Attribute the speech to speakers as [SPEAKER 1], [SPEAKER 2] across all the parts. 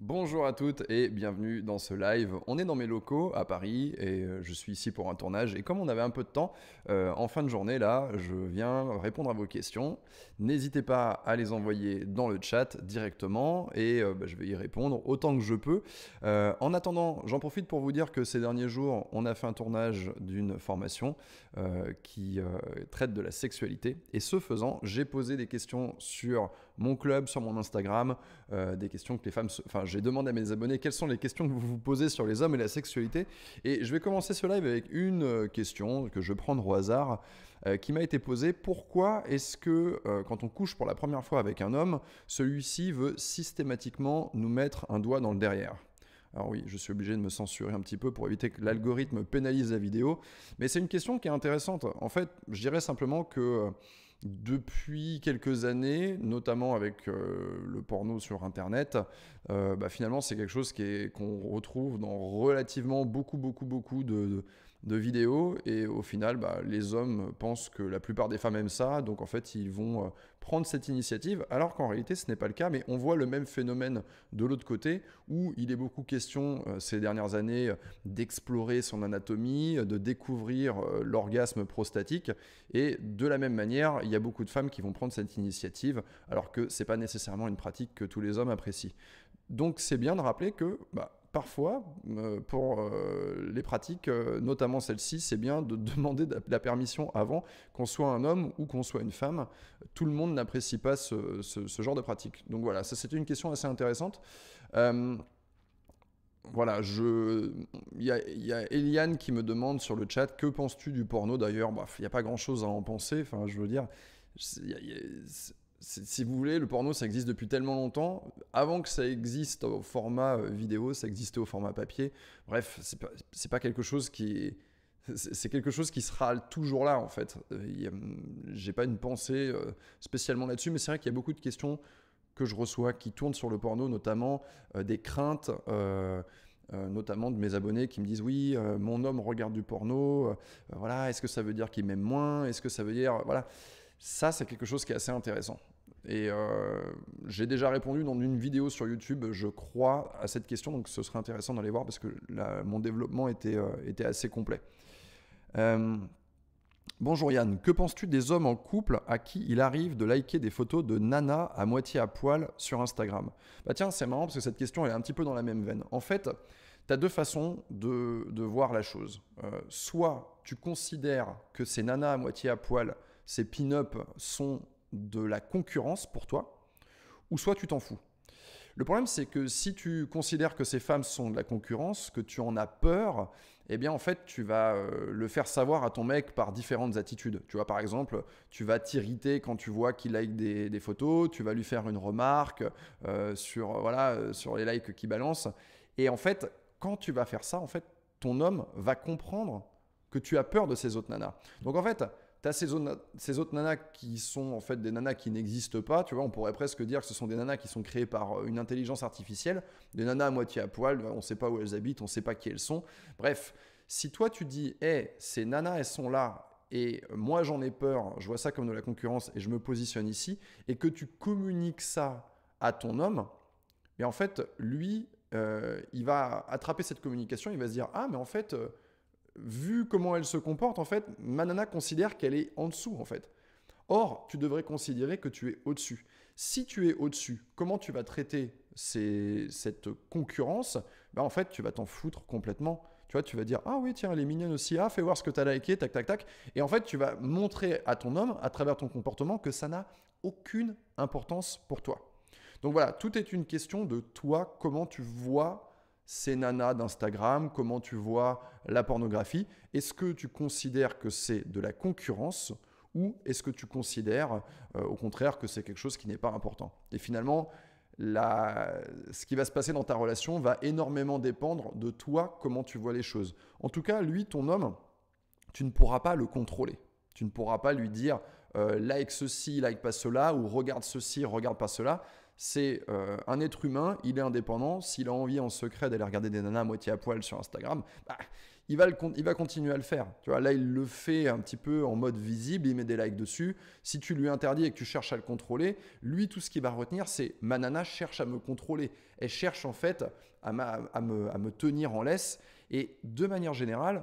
[SPEAKER 1] Bonjour à toutes et bienvenue dans ce live. On est dans mes locaux à Paris et euh, je suis ici pour un tournage. Et comme on avait un peu de temps, euh, en fin de journée, là, je viens répondre à vos questions. N'hésitez pas à les envoyer dans le chat directement et euh, bah, je vais y répondre autant que je peux. en attendant, j'en profite pour vous dire que ces derniers jours, on a fait un tournage d'une formation qui traite de la sexualité. Et ce faisant, j'ai posé des questions sur mon club, sur mon Instagram, euh, des questions que les femmes. Enfin, j'ai demandé à mes abonnés quelles sont les questions que vous vous posez sur les hommes et la sexualité. Et je vais commencer ce live avec une euh, question que je vais prendre au hasard euh, qui m'a été posée. Pourquoi est-ce que quand on couche pour la première fois avec un homme, celui-ci veut systématiquement nous mettre un doigt dans le derrière alors oui, je suis obligé de me censurer un petit peu pour éviter que l'algorithme pénalise la vidéo, mais c'est une question qui est intéressante. En fait, je dirais simplement que depuis quelques années, notamment avec euh, le porno sur Internet, euh, bah, finalement c'est quelque chose qu'on retrouve dans relativement beaucoup, beaucoup, beaucoup de de vidéos. Et au final, bah, les hommes pensent que la plupart des femmes aiment ça, donc en fait, ils vont euh, prendre cette initiative, alors qu'en réalité, ce n'est pas le cas. Mais on voit le même phénomène de l'autre côté, où il est beaucoup question euh, ces dernières années euh, d'explorer son anatomie, de découvrir l'orgasme prostatique. Et de la même manière, il y a beaucoup de femmes qui vont prendre cette initiative, alors que c'est pas nécessairement une pratique que tous les hommes apprécient. Donc c'est bien de rappeler que bah, parfois, euh, pour euh, les pratiques, euh, notamment celle-ci, c'est bien de demander la permission avant qu'on soit un homme ou qu'on soit une femme. Tout le monde n'apprécie pas ce, genre de pratique. Donc voilà, ça c'était une question assez intéressante. voilà, je... il, y a, Eliane qui me demande sur le chat que penses-tu du porno d'ailleurs. Bah, il n'y a pas grand-chose à en penser. Enfin, je veux dire, si vous voulez, le porno, ça existe depuis tellement longtemps. Avant que ça existe au format euh, vidéo, ça existait au format papier. Bref, c'est pas, pas quelque chose qui C'est quelque chose qui sera toujours là, en fait. Euh, mm, j'ai pas une pensée euh, spécialement là-dessus, mais c'est vrai qu'il y a beaucoup de questions que je reçois qui tournent sur le porno, notamment des craintes. notamment de mes abonnés qui me disent oui mon homme regarde du porno voilà est-ce que ça veut dire qu'il m'aime moins est-ce que ça veut dire voilà ça, c'est quelque chose qui est assez intéressant. Et euh, j'ai déjà répondu dans une vidéo sur YouTube, je crois, à cette question, donc ce serait intéressant d'aller voir parce que mon développement était, euh, était assez complet. Euh, bonjour Yann, que penses-tu des hommes en couple à qui il arrive de liker des photos de nana à moitié à poil sur Instagram Bah tiens, c'est marrant parce que cette question est un petit peu dans la même veine. En fait, tu as deux façons de, de voir la chose. soit tu considères que c'est nana à moitié à poil ces pin ups sont de la concurrence pour toi, ou soit tu t'en fous. Le problème, c'est que si tu considères que ces femmes sont de la concurrence, que tu en as peur, eh bien, en fait, tu vas euh, le faire savoir à ton mec par différentes attitudes. Tu vois, par exemple, tu vas t'irriter quand tu vois qu'il like des, photos, tu vas lui faire une remarque euh, sur, euh, voilà, sur les likes qu'il balance. Et en fait, quand tu vas faire ça, en fait, ton homme va comprendre que tu as peur de ces autres nanas. Donc, en fait, T'as ces, ces, autres nanas qui sont en fait des nanas qui n'existent pas, tu vois, on pourrait presque dire que ce sont des nanas qui sont créées par euh, une intelligence artificielle, des nanas à moitié à poil, euh, on ne sait pas où elles habitent, on ne sait pas qui elles sont. Bref, si toi tu dis, hé, eh, ces nanas, elles sont là, et euh, moi j'en ai peur, je vois ça comme de la concurrence et je me positionne ici, et que tu communiques ça à ton homme, et en fait, lui, il va attraper cette communication, il va se dire, ah, mais en fait vu comment elle se comporte, en fait, Manana considère qu'elle est en dessous, en fait. Or, tu devrais considérer que tu es au-dessus. Si tu es au-dessus, comment tu vas traiter cette concurrence bah, En fait, tu vas t'en foutre complètement. Tu vois, tu vas dire Ah oui, tiens, elle est mignonne aussi. Ah, fais voir ce que tu as liké, tac, tac, tac. Et en fait, tu vas montrer à ton homme, à travers ton comportement, que ça n'a aucune importance pour toi. Donc voilà, tout est une question de toi, comment tu vois ces nanas d'Instagram, comment tu vois la pornographie. Est-ce que tu considères que c'est de la concurrence ou est-ce que tu considères euh, au contraire que c'est quelque chose qui n'est pas important Et finalement, ce qui va se passer dans ta relation va énormément dépendre de toi, comment tu vois les choses. En tout cas, lui, ton homme, tu ne pourras pas le contrôler. Tu ne pourras pas lui dire euh, like ceci, like pas cela, ou regarde ceci, regarde pas cela c'est euh, un être humain, il est indépendant, s'il a envie en secret d'aller regarder des nanas à moitié à poil sur Instagram, bah, il, va le il va continuer à le faire. Tu vois, là, il le fait un petit peu en mode visible, il met des likes dessus. Si tu lui interdis et que tu cherches à le contrôler, lui, tout ce qu'il va retenir, c'est ma nana cherche à me contrôler. Elle cherche en fait à, me, à me tenir en laisse. Et de manière générale,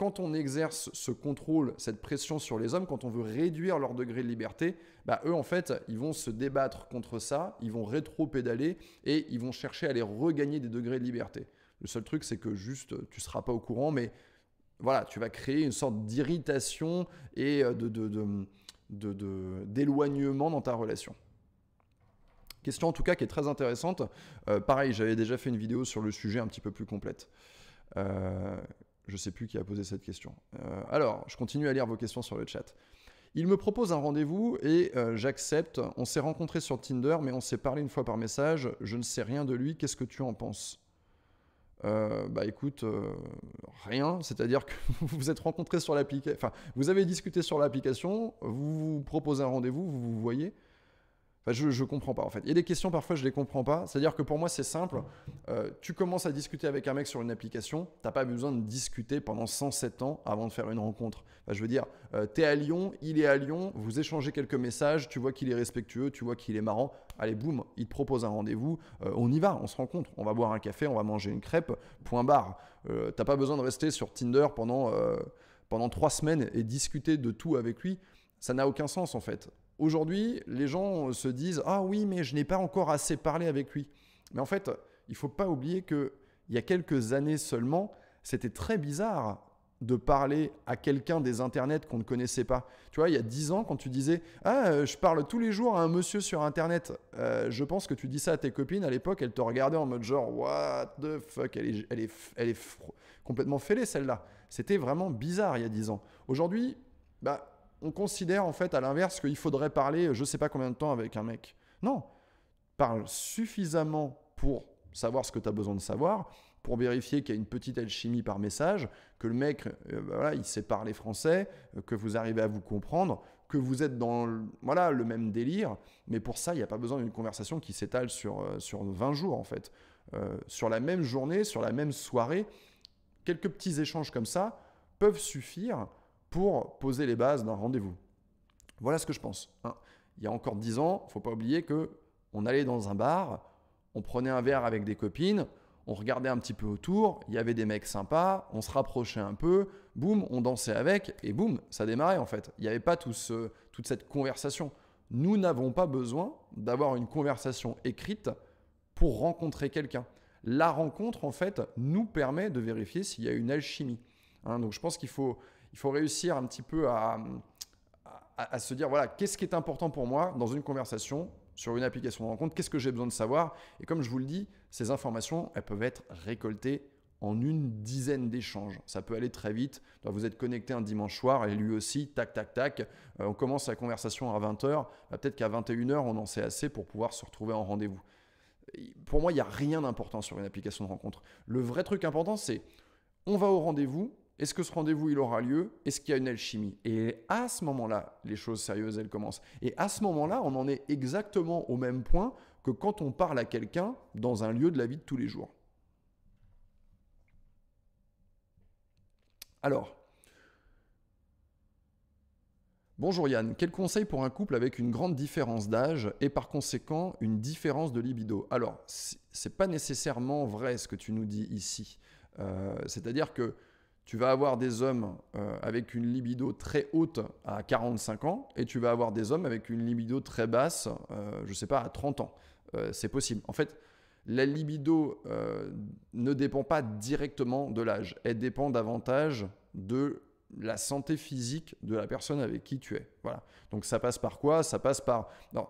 [SPEAKER 1] quand on exerce ce contrôle, cette pression sur les hommes, quand on veut réduire leur degré de liberté, bah, eux, en fait, ils vont se débattre contre ça, ils vont rétro-pédaler et ils vont chercher à les regagner des degrés de liberté. Le seul truc, c'est que juste, tu ne seras pas au courant, mais voilà, tu vas créer une sorte d'irritation et euh, de, d'éloignement dans ta relation. Question en tout cas qui est très intéressante. Euh, pareil, j'avais déjà fait une vidéo sur le sujet un petit peu plus complète. Euh, je ne sais plus qui a posé cette question. Euh, alors, je continue à lire vos questions sur le chat. Il me propose un rendez-vous et euh, j'accepte. On s'est rencontré sur Tinder, mais on s'est parlé une fois par message. Je ne sais rien de lui. Qu'est-ce que tu en penses euh, bah écoute, rien, c'est-à-dire que vous vous êtes rencontrés sur l'application, enfin, vous avez discuté sur l'application, vous vous proposez un rendez-vous, vous vous voyez, je, ne comprends pas en fait. Il y a des questions parfois je les comprends pas. C'est-à-dire que pour moi c'est simple. Euh, tu commences à discuter avec un mec sur une application, tu t'as pas besoin de discuter pendant 107 ans avant de faire une rencontre. je veux dire, euh, tu es à Lyon, il est à Lyon, vous échangez quelques messages, tu vois qu'il est respectueux, tu vois qu'il est marrant. Allez boum, il te propose un rendez-vous, euh, on y va, on se rencontre, on va boire un café, on va manger une crêpe. Point barre. Tu t'as pas besoin de rester sur Tinder pendant pendant trois semaines et discuter de tout avec lui. Ça n'a aucun sens en fait. Aujourd'hui, les gens se disent Ah oui, mais je n'ai pas encore assez parlé avec lui. Mais en fait, il ne faut pas oublier qu'il y a quelques années seulement, c'était très bizarre de parler à quelqu'un des internets qu'on ne connaissait pas. Tu vois, il y a dix ans, quand tu disais Ah, euh, je parle tous les jours à un monsieur sur internet, euh, je pense que tu dis ça à tes copines à l'époque, elles te regardaient en mode genre What the fuck, elle est, elle est, elle est complètement fêlée celle-là. C'était vraiment bizarre il y a dix ans. Aujourd'hui, bah, on considère en fait à l'inverse qu'il faudrait parler euh, je ne sais pas combien de temps avec un mec. Non, parle suffisamment pour savoir ce que tu as besoin de savoir, pour vérifier qu'il y a une petite alchimie par message, que le mec, euh, bah voilà, il sait parler français, euh, que vous arrivez à vous comprendre, que vous êtes dans le, voilà, le même délire. Mais pour ça, il n'y a pas besoin d'une conversation qui s'étale sur, sur 20 jours, en fait. sur la même journée, sur la même soirée, quelques petits échanges comme ça peuvent suffire pour poser les bases d'un rendez-vous. Voilà ce que je pense. Hein. Il y a encore dix ans, faut pas oublier que on allait dans un bar, on prenait un verre avec des copines, on regardait un petit peu autour, il y avait des mecs sympas, on se rapprochait un peu, boum, on dansait avec, et boum, ça démarrait en fait. Il n'y avait pas tout toute cette conversation. Nous n'avons pas besoin d'avoir une conversation écrite pour rencontrer quelqu'un. La rencontre, en fait, nous permet de vérifier s'il y a une alchimie. Hein. donc je pense qu'il faut, il faut réussir un petit peu à, à, se dire, voilà, qu'est-ce qui est important pour moi dans une conversation sur une application de rencontre, qu'est-ce que j'ai besoin de savoir Et comme je vous le dis, ces informations, elles peuvent être récoltées en une dizaine d'échanges. Ça peut aller très vite. vous êtes connecté un dimanche soir et lui aussi, tac, tac, tac. Euh, on commence la conversation à 20h. Bah, peut-être qu'à 21h, on en sait assez pour pouvoir se retrouver en rendez-vous. Pour moi, il n'y a rien d'important sur une application de rencontre. Le vrai truc important, c'est on va au rendez-vous est-ce que ce rendez-vous, il aura lieu Est-ce qu'il y a une alchimie Et à ce moment-là, les choses sérieuses, elles commencent. Et à ce moment-là, on en est exactement au même point que quand on parle à quelqu'un dans un lieu de la vie de tous les jours. Alors, bonjour Yann, quel conseil pour un couple avec une grande différence d'âge et par conséquent une différence de libido Alors, n'est pas nécessairement vrai ce que tu nous dis ici. Euh, c'est-à-dire que tu vas avoir des hommes euh, avec une libido très haute à 45 ans et tu vas avoir des hommes avec une libido très basse, euh, je ne sais pas, à 30 ans. Euh, c'est possible. En fait, la libido ne dépend pas directement de l'âge. Elle dépend davantage de la santé physique de la personne avec qui tu es. Voilà. Donc ça passe par quoi Ça passe par... Non.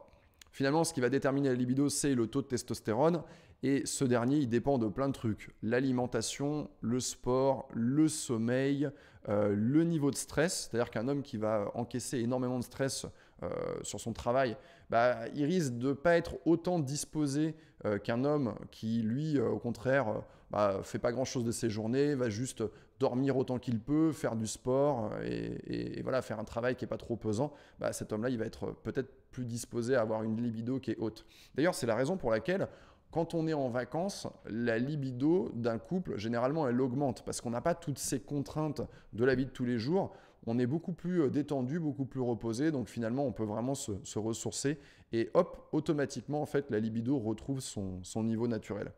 [SPEAKER 1] Finalement, ce qui va déterminer la libido, c'est le taux de testostérone et ce dernier, il dépend de plein de trucs. L'alimentation, le sport, le sommeil, euh, le niveau de stress. C'est-à-dire qu'un homme qui va encaisser énormément de stress euh, sur son travail, bah, il risque de ne pas être autant disposé euh, qu'un homme qui, lui, au contraire, bah, fait pas grand-chose de ses journées, va juste dormir autant qu'il peut, faire du sport et, voilà, faire un travail qui n'est pas trop pesant. Bah, cet homme-là, il va être peut-être plus disposé à avoir une libido qui est haute. D'ailleurs, c'est la raison pour laquelle quand on est en vacances, la libido d'un couple, généralement, elle augmente parce qu'on n'a pas toutes ces contraintes de la vie de tous les jours. On est beaucoup plus euh, détendu, beaucoup plus reposé. Donc finalement, on peut vraiment se, ressourcer. Et hop, automatiquement, en fait, la libido retrouve son, niveau naturel.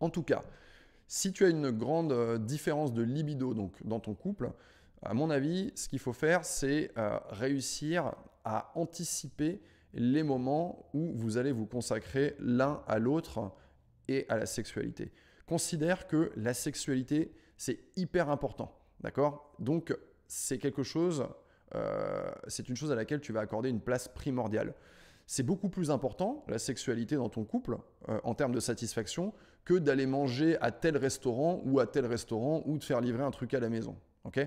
[SPEAKER 1] En tout cas, si tu as une grande euh, différence de libido donc, dans ton couple, à mon avis, ce qu'il faut faire, c'est euh, réussir à anticiper les moments où vous allez vous consacrer l'un à l'autre et à la sexualité. Considère que la sexualité, c'est hyper important. D'accord Donc, c'est quelque chose, euh, c'est une chose à laquelle tu vas accorder une place primordiale. C'est beaucoup plus important, la sexualité dans ton couple, euh, en termes de satisfaction, que d'aller manger à tel restaurant ou à tel restaurant ou de faire livrer un truc à la maison. ok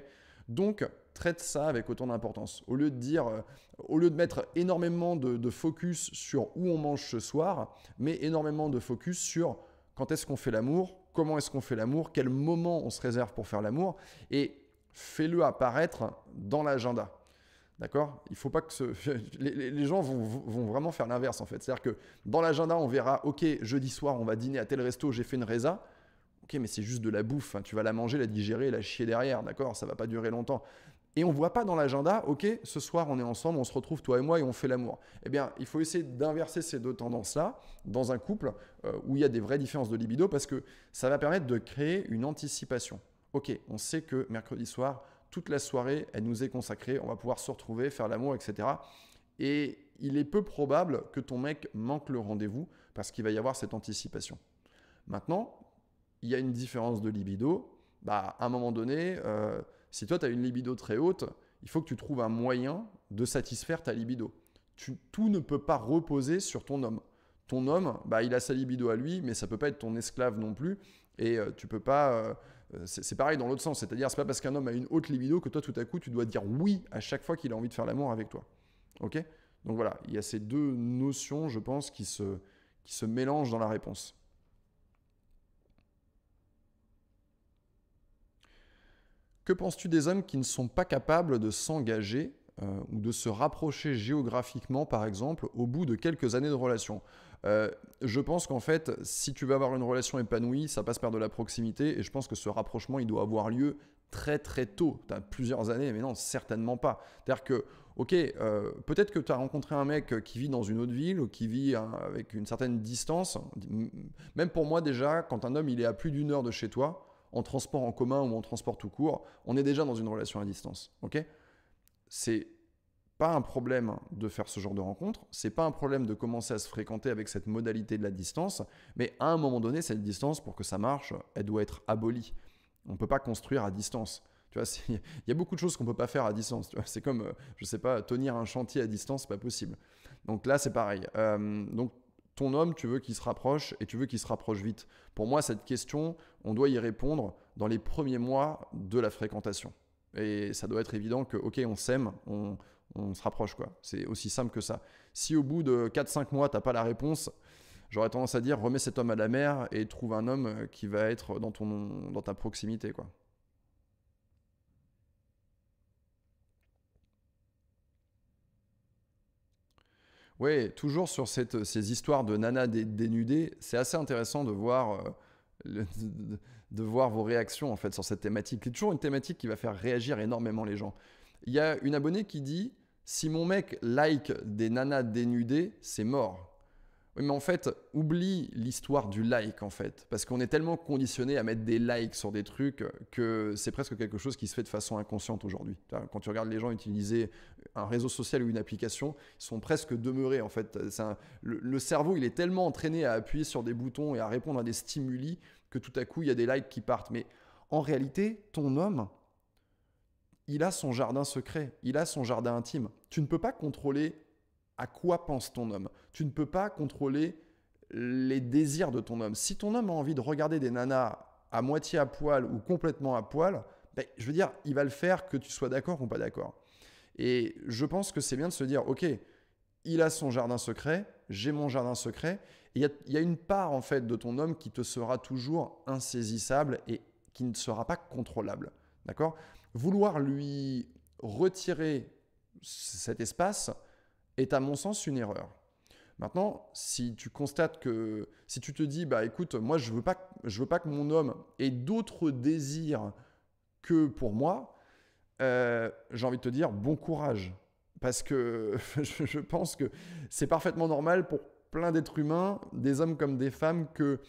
[SPEAKER 1] Donc, traite ça avec autant d'importance. Au lieu de dire, euh, au lieu de mettre énormément de, focus sur où on mange ce soir, mais énormément de focus sur quand est-ce qu'on fait l'amour, comment est-ce qu'on fait l'amour, quel moment on se réserve pour faire l'amour, et fais-le apparaître dans l'agenda. D'accord Il faut pas que les, gens vont, vont, vraiment faire l'inverse en fait. C'est-à-dire que dans l'agenda, on verra, ok, jeudi soir, on va dîner à tel resto, j'ai fait une résa. Ok, mais c'est juste de la bouffe. Hein. Tu vas la manger, la digérer, la chier derrière, d'accord Ça va pas durer longtemps et on ne voit pas dans l'agenda, ok, ce soir on est ensemble, on se retrouve toi et moi et on fait l'amour. Eh bien, il faut essayer d'inverser ces deux tendances-là dans un couple euh, où il y a des vraies différences de libido parce que ça va permettre de créer une anticipation. Ok, on sait que mercredi soir, toute la soirée, elle nous est consacrée, on va pouvoir se retrouver, faire l'amour, etc. Et il est peu probable que ton mec manque le rendez-vous parce qu'il va y avoir cette anticipation. Maintenant, il y a une différence de libido. Bah, à un moment donné, euh, si toi, tu as une libido très haute, il faut que tu trouves un moyen de satisfaire ta libido. tout ne peut pas reposer sur ton homme. Ton homme, bah, il a sa libido à lui, mais ça peut pas être ton esclave non plus. Et euh, tu peux pas. Euh, euh, c'est pareil dans l'autre sens. C'est-à-dire, c'est pas parce qu'un homme a une haute libido que toi, tout à coup, tu dois dire oui à chaque fois qu'il a envie de faire l'amour avec toi. Ok Donc voilà, il y a ces deux notions, je pense, qui se mélangent dans la réponse. Que penses-tu des hommes qui ne sont pas capables de s'engager euh, ou de se rapprocher géographiquement, par exemple, au bout de quelques années de relation euh, je pense qu'en fait, si tu veux avoir une relation épanouie, ça passe par de la proximité. Et je pense que ce rapprochement, il doit avoir lieu très très tôt. Tu as plusieurs années, mais non, certainement pas. C'est-à-dire que, ok, euh, peut-être que tu as rencontré un mec qui vit dans une autre ville ou qui vit hein, avec une certaine distance. Même pour moi, déjà, quand un homme il est à plus d'une heure de chez toi, en transport en commun ou en transport tout court, on est déjà dans une relation à distance. Ok C'est pas un problème de faire ce genre de rencontre, c'est pas un problème de commencer à se fréquenter avec cette modalité de la distance, mais à un moment donné, cette distance, pour que ça marche, elle doit être abolie. On peut pas construire à distance. Tu vois, il y a beaucoup de choses qu'on peut pas faire à distance. C'est comme, euh, je sais pas, tenir un chantier à distance, c'est pas possible. Donc là, c'est pareil. Euh, donc ton homme, tu veux qu'il se rapproche et tu veux qu'il se rapproche vite. Pour moi, cette question, on doit y répondre dans les premiers mois de la fréquentation. Et ça doit être évident que, ok, on s'aime, on, se rapproche, quoi. C'est aussi simple que ça. Si au bout de 4-5 mois, tu n'as pas la réponse, j'aurais tendance à dire remets cet homme à la mer et trouve un homme qui va être dans, ton, dans ta proximité, quoi. Oui, toujours sur ces histoires de nanas dénudées, c'est assez intéressant euh, de voir, vos réactions en fait sur cette thématique. C'est toujours une thématique qui va faire réagir énormément les gens. Il y a une abonnée qui dit si mon mec like des nanas dénudées, c'est mort. Oui, mais en fait, oublie l'histoire du like, en fait. Parce qu'on est tellement conditionné à mettre des likes sur des trucs que c'est presque quelque chose qui se fait de façon inconsciente aujourd'hui. Quand tu regardes les gens utiliser un réseau social ou une application, ils sont presque demeurés, en fait. le, cerveau, il est tellement entraîné à appuyer sur des boutons et à répondre à des stimuli que tout à coup, il y a des likes qui partent. Mais en réalité, ton homme, il a son jardin secret, il a son jardin intime. Tu ne peux pas contrôler à quoi pense ton homme. Tu ne peux pas contrôler les désirs de ton homme. Si ton homme a envie de regarder des nanas à moitié à poil ou complètement à poil, ben, je veux dire, il va le faire que tu sois d'accord ou pas d'accord. Et je pense que c'est bien de se dire, ok, il a son jardin secret, j'ai mon jardin secret. Il y, y, a une part en fait de ton homme qui te sera toujours insaisissable et qui ne sera pas contrôlable. D'accord Vouloir lui retirer cet espace, est à mon sens une erreur. Maintenant, si tu constates que, si tu te dis, bah écoute, moi je veux pas, je veux pas que mon homme ait d'autres désirs que pour moi, euh, j'ai envie de te dire bon courage, parce que je pense que c'est parfaitement normal pour plein d'êtres humains, des hommes comme des femmes, que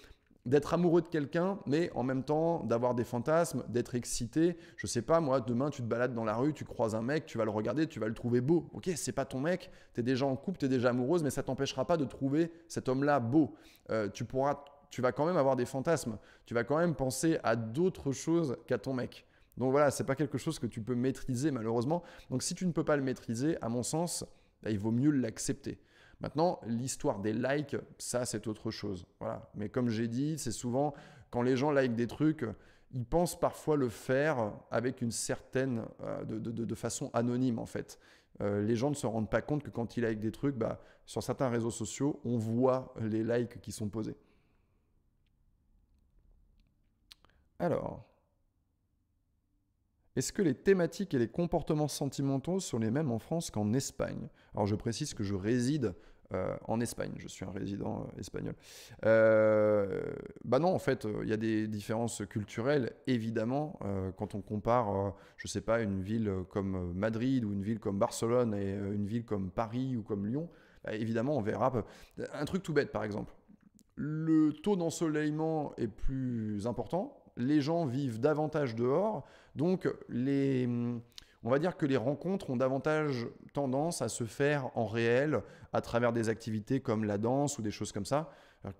[SPEAKER 1] d'être amoureux de quelqu'un, mais en même temps d'avoir des fantasmes, d'être excité. Je sais pas, moi, demain, tu te balades dans la rue, tu croises un mec, tu vas le regarder, tu vas le trouver beau. Ok, c'est pas ton mec, tu es déjà en couple, tu es déjà amoureuse, mais ça t'empêchera pas de trouver cet homme-là beau. Euh, tu pourras, tu vas quand même avoir des fantasmes. Tu vas quand même penser à d'autres choses qu'à ton mec. Donc voilà, c'est pas quelque chose que tu peux maîtriser malheureusement. Donc si tu ne peux pas le maîtriser, à mon sens, bah, il vaut mieux l'accepter. Maintenant, l'histoire des likes, ça c'est autre chose. Voilà. Mais comme j'ai dit, c'est souvent quand les gens likent des trucs, ils pensent parfois le faire avec une certaine, euh, de, façon anonyme en fait. Euh, les gens ne se rendent pas compte que quand ils likent des trucs, bah, sur certains réseaux sociaux, on voit les likes qui sont posés. Alors, est-ce que les thématiques et les comportements sentimentaux sont les mêmes en France qu'en Espagne Alors je précise que je réside euh, en Espagne, je suis un résident euh, espagnol. Euh, bah non, en fait, euh, il y a des différences culturelles, évidemment, quand on compare, je ne sais pas, une ville comme Madrid ou une ville comme Barcelone et une ville comme Paris ou comme Lyon, bah, évidemment, on verra. Bah, un truc tout bête, par exemple. Le taux d'ensoleillement est plus important les gens vivent davantage dehors, donc les, hum, on va dire que les rencontres ont davantage tendance à se faire en réel, à travers des activités comme la danse ou des choses comme ça.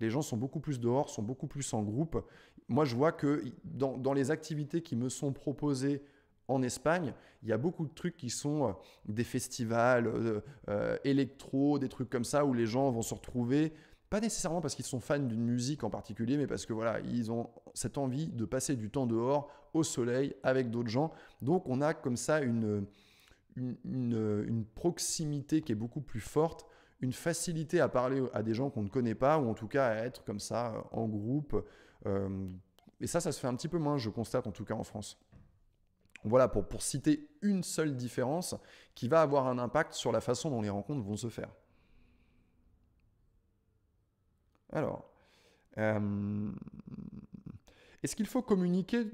[SPEAKER 1] les gens sont beaucoup plus dehors, sont beaucoup plus en groupe. Moi, je vois que dans, les activités qui me sont proposées en Espagne, il y a beaucoup de trucs qui sont euh, des festivals euh, euh, électro, des trucs comme ça, où les gens vont se retrouver, pas nécessairement parce qu'ils sont fans d'une musique en particulier, mais parce que voilà, ils ont cette envie de passer du temps dehors, au soleil, avec d'autres gens. Donc on a comme ça une, une, proximité qui est beaucoup plus forte une facilité à parler à des gens qu'on ne connaît pas, ou en tout cas à être comme ça euh, en groupe. Euh, et ça, ça se fait un petit peu moins, je constate en tout cas en France. Voilà, pour, pour citer une seule différence qui va avoir un impact sur la façon dont les rencontres vont se faire. Alors, euh, est-ce qu'il faut communiquer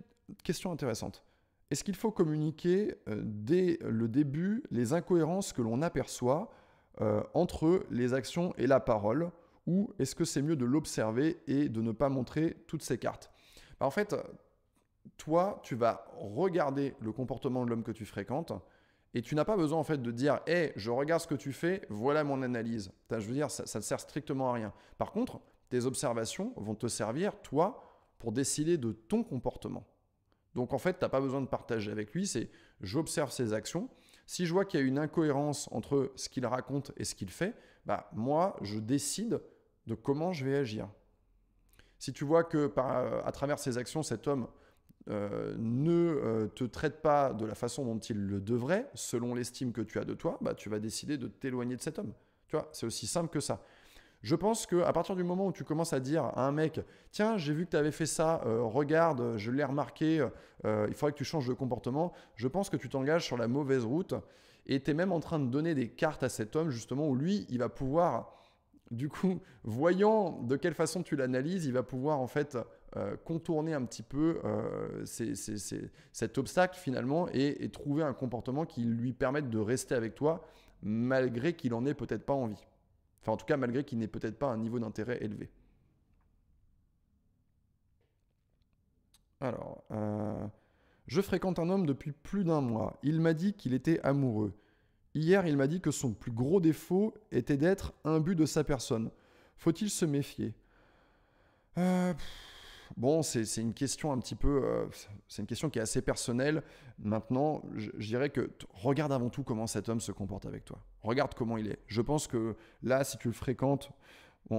[SPEAKER 1] Question intéressante. Est-ce qu'il faut communiquer euh, dès le début les incohérences que l'on aperçoit euh, entre les actions et la parole Ou est-ce que c'est mieux de l'observer et de ne pas montrer toutes ces cartes bah, En fait, toi, tu vas regarder le comportement de l'homme que tu fréquentes. Et tu n'as pas besoin en fait de dire Hé, je regarde ce que tu fais, voilà mon analyse ». Je veux dire, ça ne sert strictement à rien. Par contre, tes observations vont te servir, toi, pour décider de ton comportement. Donc en fait, tu n'as pas besoin de partager avec lui, c'est j'observe ses actions. Si je vois qu'il y a une incohérence entre ce qu'il raconte et ce qu'il fait, bah moi, je décide de comment je vais agir. Si tu vois que à travers ses actions, cet homme euh, ne euh, te traite pas de la façon dont il le devrait, selon l'estime que tu as de toi, bah, tu vas décider de t'éloigner de cet homme. Tu vois, c'est aussi simple que ça. Je pense que à partir du moment où tu commences à dire à un mec, tiens, j'ai vu que tu avais fait ça, euh, regarde, je l'ai remarqué, euh, il faudrait que tu changes de comportement, je pense que tu t'engages sur la mauvaise route et tu es même en train de donner des cartes à cet homme justement où lui, il va pouvoir, du coup, voyant de quelle façon tu l'analyses, il va pouvoir en fait euh, contourner un petit peu cet obstacle finalement et, et trouver un comportement qui lui permette de rester avec toi malgré qu'il en ait peut-être pas envie. Enfin, en tout cas, malgré qu'il n'ait peut-être pas un niveau d'intérêt élevé. Alors, euh, je fréquente un homme depuis plus d'un mois. Il m'a dit qu'il était amoureux. Hier, il m'a dit que son plus gros défaut était d'être un but de sa personne. Faut-il se méfier euh, Bon, c'est une question un petit peu. Euh, c'est une question qui est assez personnelle. Maintenant, je dirais que regarde avant tout comment cet homme se comporte avec toi. Regarde comment il est. Je pense que là, si tu le fréquentes,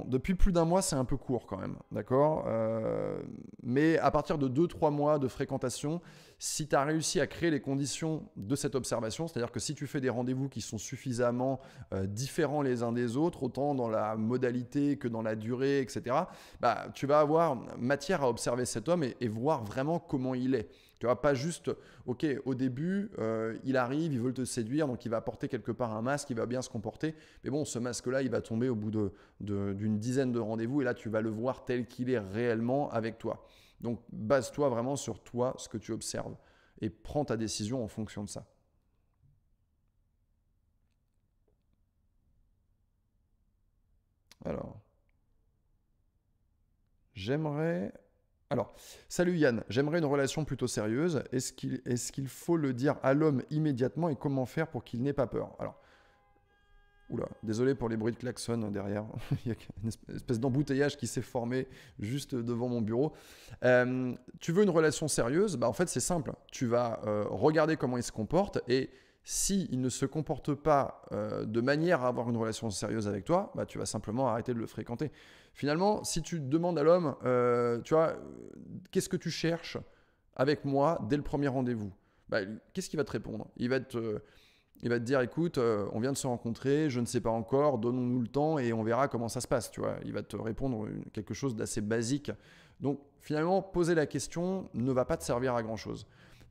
[SPEAKER 1] depuis plus d'un mois, c'est un peu court quand même, d'accord euh, Mais à partir de 2-3 mois de fréquentation, si tu as réussi à créer les conditions de cette observation, c'est-à-dire que si tu fais des rendez-vous qui sont suffisamment euh, différents les uns des autres, autant dans la modalité que dans la durée, etc., bah, tu vas avoir matière à observer cet homme et voir vraiment comment il est. Tu vas pas juste, ok, au début, euh, il arrive, il veut te séduire, donc il va porter quelque part un masque, il va bien se comporter. Mais bon, ce masque-là, il va tomber au bout d'une de, dizaine de rendez-vous, et là, tu vas le voir tel qu'il est réellement avec toi. Donc, base-toi vraiment sur toi, ce que tu observes, et prends ta décision en fonction de ça. Alors, j'aimerais alors, salut Yann, j'aimerais une relation plutôt sérieuse. Est-ce qu'il faut le dire à l'homme immédiatement et comment faire pour qu'il n'ait pas peur Alors, Oula, désolé pour les bruits de klaxon derrière. Il y a une espèce d'embouteillage qui s'est formé juste devant mon bureau. Euh, tu veux une relation sérieuse Bah en fait c'est simple. Tu vas euh, regarder comment il se comporte et s'il ne se comporte pas euh, de manière à avoir une relation sérieuse avec toi, bah, tu vas simplement arrêter de le fréquenter. Finalement, si tu demandes à l'homme, euh, tu vois, euh, qu'est-ce que tu cherches avec moi dès le premier rendez-vous bah, Qu'est-ce qu'il va te répondre il va te, il va te dire, écoute, on vient de se rencontrer, je ne sais pas encore, donnons-nous le temps et on verra comment ça se passe. Tu vois, il va te répondre quelque chose d'assez basique. Donc finalement, poser la question ne va pas te servir à grand-chose.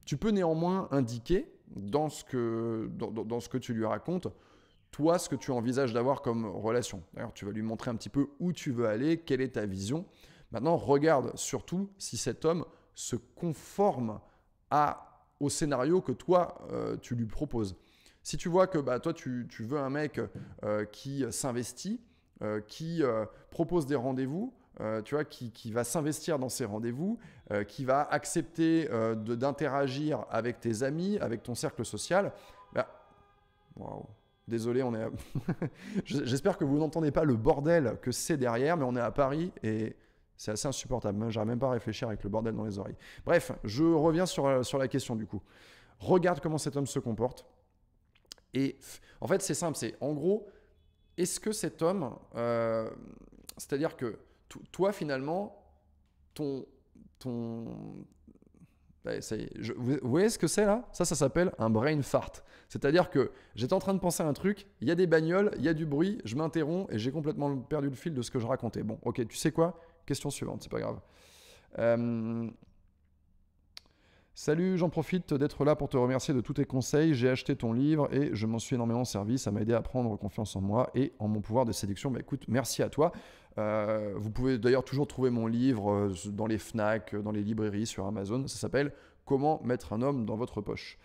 [SPEAKER 1] Tu peux néanmoins indiquer, dans ce que, tu lui racontes, toi, ce que tu envisages d'avoir comme relation. D'ailleurs, tu vas lui montrer un petit peu où tu veux aller, quelle est ta vision. Maintenant, regarde surtout si cet homme se conforme à, au scénario que toi, euh, tu lui proposes. Si tu vois que bah, toi, tu, veux un mec euh, qui s'investit, euh, qui propose des rendez-vous, euh, tu vois, qui, qui va s'investir dans ses rendez-vous, euh, qui va accepter euh, d'interagir avec tes amis, avec ton cercle social, bah, Désolé, on est. J'espère que vous n'entendez pas le bordel que c'est derrière, mais on est à Paris et c'est assez insupportable. J'arrive même pas à réfléchir avec le bordel dans les oreilles. Bref, je reviens sur, sur la question du coup. Regarde comment cet homme se comporte. Et en fait, c'est simple. C'est en gros, est-ce que cet homme, c'est-à-dire que toi, finalement, ton. ton... Bah, voyez ce que c'est là Ça, ça s'appelle un brain fart. C'est-à-dire que j'étais en train de penser à un truc, il y a des bagnoles, il y a du bruit, je m'interromps et j'ai complètement perdu le fil de ce que je racontais. Bon, ok, tu sais quoi Question suivante, c'est pas grave. Euh... Salut, j'en profite d'être là pour te remercier de tous tes conseils. J'ai acheté ton livre et je m'en suis énormément servi. Ça m'a aidé à prendre confiance en moi et en mon pouvoir de séduction. Bah, écoute, merci à toi. Euh, vous pouvez d'ailleurs toujours trouver mon livre euh, dans les FNAC, euh, dans les librairies, sur Amazon. Ça s'appelle Comment mettre un homme dans votre poche.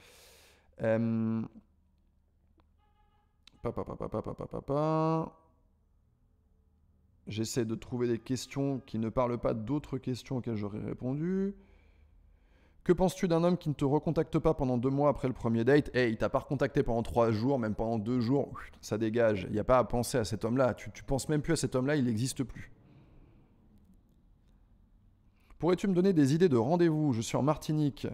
[SPEAKER 1] J'essaie de trouver des questions qui ne parlent pas d'autres questions auxquelles j'aurais répondu. Que penses-tu d'un homme qui ne te recontacte pas pendant deux mois après le premier date Eh, il il t'a pas recontacté pendant trois jours, même pendant deux jours, ça dégage. Il n'y a pas à penser à cet homme-là. Tu, tu penses même plus à cet homme-là, il n'existe plus. Pourrais-tu me donner des idées de rendez-vous Je suis en Martinique.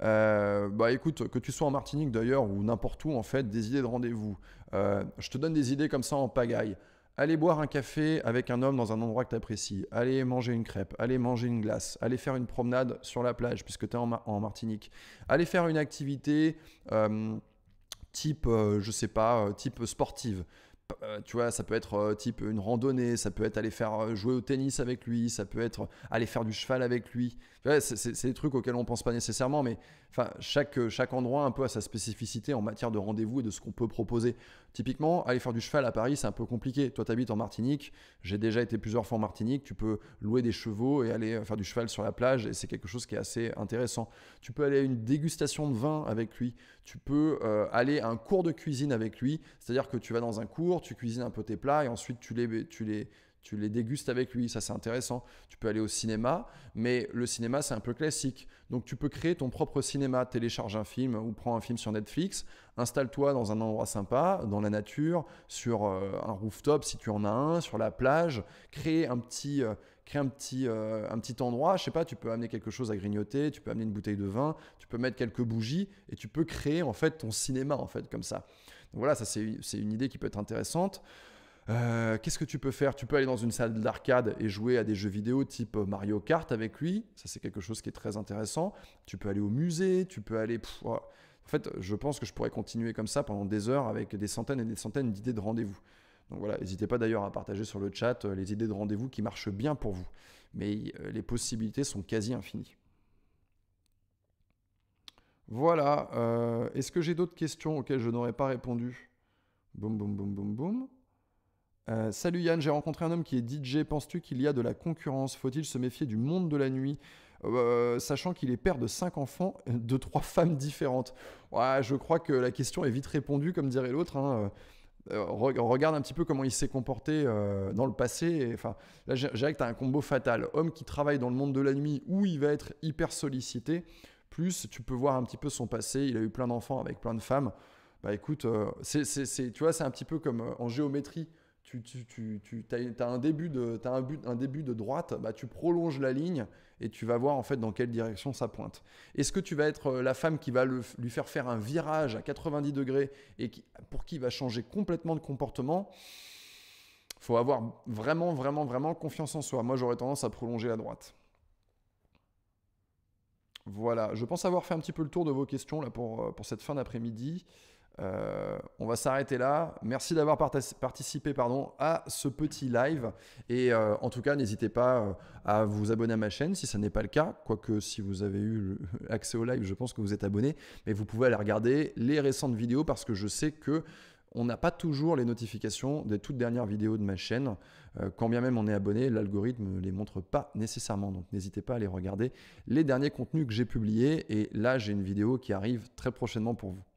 [SPEAKER 1] Euh, bah écoute, que tu sois en Martinique d'ailleurs ou n'importe où, en fait, des idées de rendez-vous. Euh, je te donne des idées comme ça en pagaille. Aller boire un café avec un homme dans un endroit que tu apprécies. Aller manger une crêpe. Aller manger une glace. Aller faire une promenade sur la plage, puisque tu es en, Martinique. Aller faire une activité euh, type, euh, je sais pas, euh, type sportive. tu vois, ça peut être type une randonnée, ça peut être aller faire jouer au tennis avec lui, ça peut être aller faire du cheval avec lui. C'est des trucs auxquels on pense pas nécessairement, mais Enfin, chaque, euh, chaque endroit un peu a sa spécificité en matière de rendez-vous et de ce qu'on peut proposer. Typiquement, aller faire du cheval à Paris, c'est un peu compliqué. Toi, tu habites en Martinique, j'ai déjà été plusieurs fois en Martinique, tu peux louer des chevaux et aller euh, faire du cheval sur la plage, et c'est quelque chose qui est assez intéressant. Tu peux aller à une dégustation de vin avec lui, tu peux euh, aller à un cours de cuisine avec lui, c'est-à-dire que tu vas dans un cours, tu cuisines un peu tes plats, et ensuite tu les... Tu les tu les dégustes avec lui, ça c'est intéressant. Tu peux aller au cinéma, mais le cinéma c'est un peu classique. Donc tu peux créer ton propre cinéma, télécharge un film ou prends un film sur Netflix, installe-toi dans un endroit sympa, dans la nature, sur euh, un rooftop si tu en as un, sur la plage, crée un petit, euh, crée un petit, euh, un petit endroit, je sais pas, tu peux amener quelque chose à grignoter, tu peux amener une bouteille de vin, tu peux mettre quelques bougies et tu peux créer en fait ton cinéma en fait comme ça. Donc, voilà, ça c'est une idée qui peut être intéressante. Euh, qu'est-ce que tu peux faire Tu peux aller dans une salle d'arcade et jouer à des jeux vidéo type Mario Kart avec lui. Ça, c'est quelque chose qui est très intéressant. Tu peux aller au musée, tu peux aller. En fait, je pense que je pourrais continuer comme ça pendant des heures avec des centaines et des centaines d'idées de rendez-vous. Donc voilà, n'hésitez pas d'ailleurs à partager sur le chat euh, les idées de rendez-vous qui marchent bien pour vous. Mais euh, les possibilités sont quasi infinies. Voilà. Est-ce que j'ai d'autres questions auxquelles je n'aurais pas répondu Boum, boum, boum, boum, boum. Euh, salut Yann, j'ai rencontré un homme qui est DJ. Penses-tu qu'il y a de la concurrence Faut-il se méfier du monde de la nuit euh, sachant qu'il est père de cinq enfants, euh, de trois femmes différentes. Ouais, je crois que la question est vite répondue, comme dirait l'autre. Hein. regarde un petit peu comment il s'est comporté dans le passé. Enfin, là, j'ai que tu as un combo fatal. Homme qui travaille dans le monde de la nuit où il va être hyper sollicité, plus tu peux voir un petit peu son passé. Il a eu plein d'enfants avec plein de femmes. Bah écoute, c'est, tu vois, c'est un petit peu comme en géométrie tu, tu, as, un début de, un, un début de droite, bah, tu prolonges la ligne et tu vas voir en fait dans quelle direction ça pointe. Est-ce que tu vas être euh, la femme qui va lui faire faire un virage à 90 degrés et qui, pour qui il va changer complètement de comportement faut avoir vraiment, vraiment, vraiment confiance en soi. Moi, j'aurais tendance à prolonger à droite. Voilà, je pense avoir fait un petit peu le tour de vos questions là, pour euh, cette fin d'après-midi. Euh, on va s'arrêter là. Merci d'avoir participé pardon, à ce petit live. Et euh, en tout cas, n'hésitez pas euh, à vous abonner à ma chaîne si ce n'est pas le cas. Quoique, si vous avez eu accès au live, je pense que vous êtes abonné. Mais vous pouvez aller regarder les récentes vidéos parce que je sais que on n'a pas toujours les notifications des toutes dernières vidéos de ma chaîne. quand bien même on est abonné, l'algorithme ne les montre pas nécessairement. Donc n'hésitez pas à aller regarder les derniers contenus que j'ai publiés. Et là, j'ai une vidéo qui arrive très prochainement pour vous.